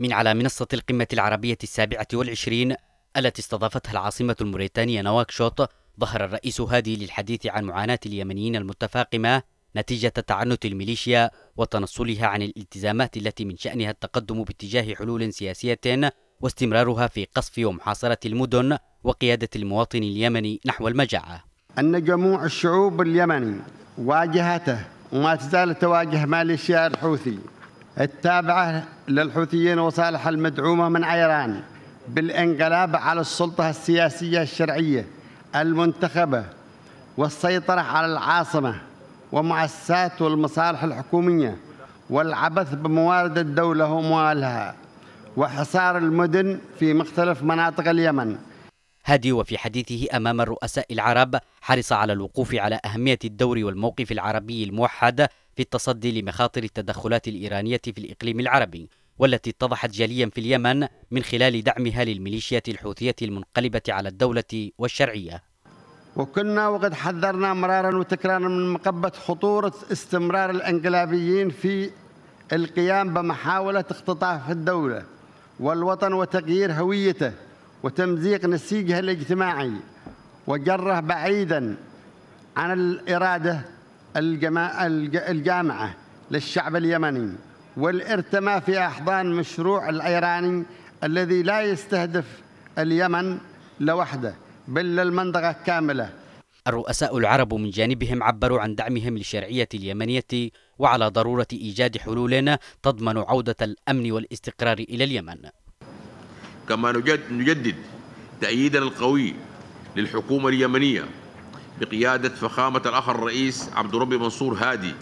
من على منصة القمة العربية السابعة والعشرين التي استضافتها العاصمة الموريتانية نواكشوط ظهر الرئيس هادي للحديث عن معاناة اليمنيين المتفاقمة نتيجة تعنت الميليشيا وتنصلها عن الالتزامات التي من شأنها التقدم باتجاه حلول سياسية واستمرارها في قصف ومحاصرة المدن وقيادة المواطن اليمني نحو المجاعة أن جموع الشعوب اليمني واجهته وما تزال تواجه ماليشيا الحوثي التابعة للحوثيين وصالح المدعومة من عيران بالانقلاب على السلطة السياسية الشرعية المنتخبة والسيطرة على العاصمة ومؤسسات والمصالح الحكومية والعبث بموارد الدولة وأموالها وحصار المدن في مختلف مناطق اليمن هادي وفي حديثه أمام الرؤساء العرب حرص على الوقوف على أهمية الدور والموقف العربي الموحد في التصدي لمخاطر التدخلات الإيرانية في الإقليم العربي والتي اتضحت جليا في اليمن من خلال دعمها للميليشيات الحوثية المنقلبة على الدولة والشرعية وكنا وقد حذرنا مرارا وتكرارا من مقبة خطورة استمرار الانقلابيين في القيام بمحاولة اختطاف الدولة والوطن وتغيير هويته وتمزيق نسيجها الاجتماعي وجره بعيدا عن الإرادة الجامعة للشعب اليمني والارتماء في أحضان مشروع الأيراني الذي لا يستهدف اليمن لوحده بل المنطقة كاملة الرؤساء العرب من جانبهم عبروا عن دعمهم للشرعية اليمنية وعلى ضرورة إيجاد حلول تضمن عودة الأمن والاستقرار إلى اليمن كما نجدد تأييدنا القوي للحكومة اليمنية بقيادة فخامة الأخ الرئيس عبد ربي منصور هادي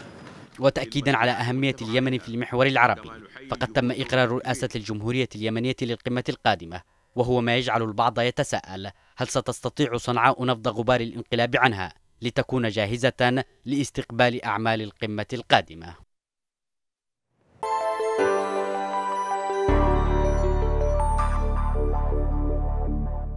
وتأكيدا على أهمية اليمن في المحور العربي فقد تم إقرار رئاسة الجمهورية اليمنية للقمة القادمة وهو ما يجعل البعض يتساءل هل ستستطيع صنعاء نفض غبار الانقلاب عنها لتكون جاهزة لاستقبال أعمال القمة القادمة